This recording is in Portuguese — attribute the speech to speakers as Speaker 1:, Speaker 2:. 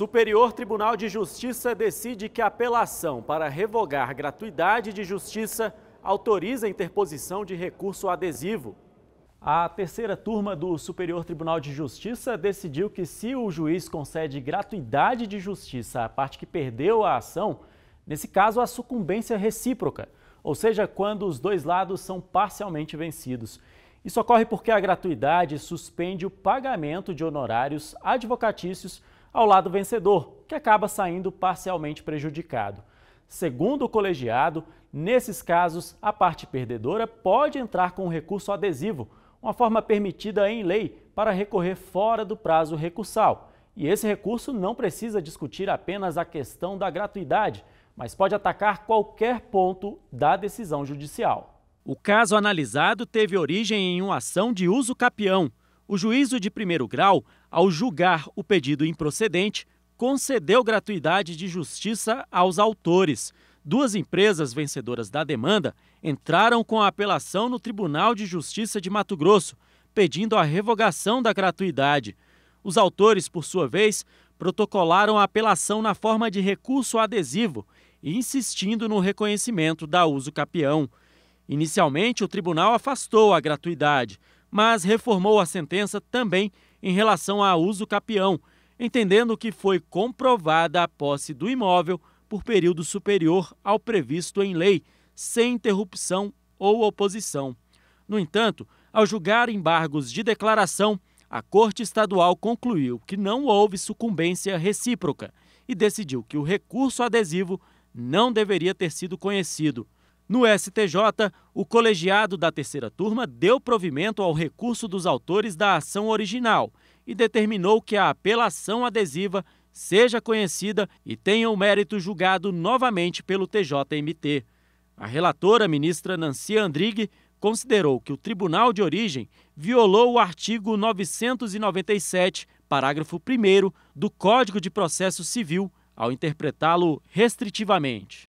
Speaker 1: Superior Tribunal de Justiça decide que apelação para revogar gratuidade de justiça autoriza a interposição de recurso adesivo. A terceira turma do Superior Tribunal de Justiça decidiu que, se o juiz concede gratuidade de justiça à parte que perdeu a ação, nesse caso a sucumbência recíproca, ou seja, quando os dois lados são parcialmente vencidos. Isso ocorre porque a gratuidade suspende o pagamento de honorários advocatícios ao lado vencedor, que acaba saindo parcialmente prejudicado. Segundo o colegiado, nesses casos, a parte perdedora pode entrar com recurso adesivo, uma forma permitida em lei para recorrer fora do prazo recursal. E esse recurso não precisa discutir apenas a questão da gratuidade, mas pode atacar qualquer ponto da decisão judicial. O caso analisado teve origem em uma ação de uso capião, o juízo de primeiro grau, ao julgar o pedido improcedente, concedeu gratuidade de justiça aos autores. Duas empresas vencedoras da demanda entraram com a apelação no Tribunal de Justiça de Mato Grosso, pedindo a revogação da gratuidade. Os autores, por sua vez, protocolaram a apelação na forma de recurso adesivo, insistindo no reconhecimento da uso capião. Inicialmente, o tribunal afastou a gratuidade, mas reformou a sentença também em relação a uso capião, entendendo que foi comprovada a posse do imóvel por período superior ao previsto em lei, sem interrupção ou oposição. No entanto, ao julgar embargos de declaração, a Corte Estadual concluiu que não houve sucumbência recíproca e decidiu que o recurso adesivo não deveria ter sido conhecido. No STJ, o colegiado da terceira turma deu provimento ao recurso dos autores da ação original e determinou que a apelação adesiva seja conhecida e tenha o mérito julgado novamente pelo TJMT. A relatora, ministra Nancy Andrighi, considerou que o tribunal de origem violou o artigo 997, parágrafo 1 do Código de Processo Civil ao interpretá-lo restritivamente.